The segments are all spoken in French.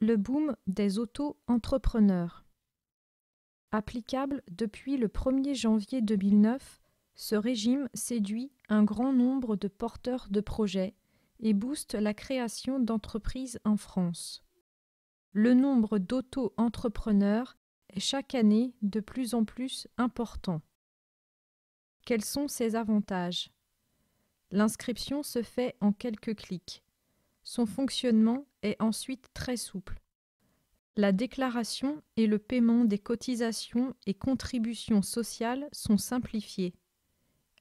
le boom des auto-entrepreneurs. Applicable depuis le 1er janvier 2009, ce régime séduit un grand nombre de porteurs de projets et booste la création d'entreprises en France. Le nombre d'auto-entrepreneurs est chaque année de plus en plus important. Quels sont ses avantages L'inscription se fait en quelques clics. Son fonctionnement est ensuite très souple. La déclaration et le paiement des cotisations et contributions sociales sont simplifiés.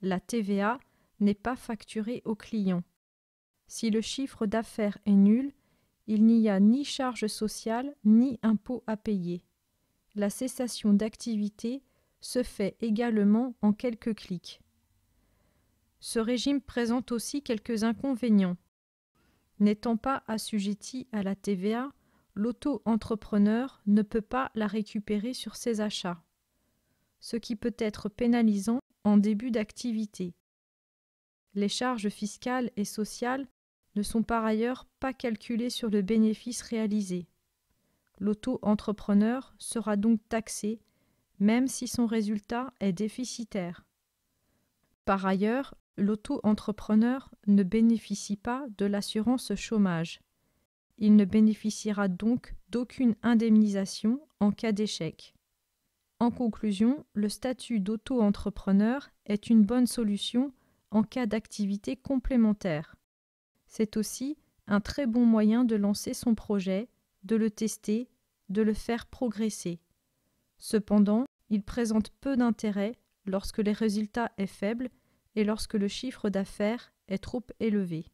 La TVA n'est pas facturée au client. Si le chiffre d'affaires est nul, il n'y a ni charge sociale ni impôt à payer. La cessation d'activité se fait également en quelques clics. Ce régime présente aussi quelques inconvénients. N'étant pas assujetti à la TVA, l'auto-entrepreneur ne peut pas la récupérer sur ses achats, ce qui peut être pénalisant en début d'activité. Les charges fiscales et sociales ne sont par ailleurs pas calculées sur le bénéfice réalisé. L'auto-entrepreneur sera donc taxé, même si son résultat est déficitaire. Par ailleurs, l'auto-entrepreneur ne bénéficie pas de l'assurance chômage. Il ne bénéficiera donc d'aucune indemnisation en cas d'échec. En conclusion, le statut d'auto-entrepreneur est une bonne solution en cas d'activité complémentaire. C'est aussi un très bon moyen de lancer son projet, de le tester, de le faire progresser. Cependant, il présente peu d'intérêt lorsque les résultats est faibles et lorsque le chiffre d'affaires est trop élevé.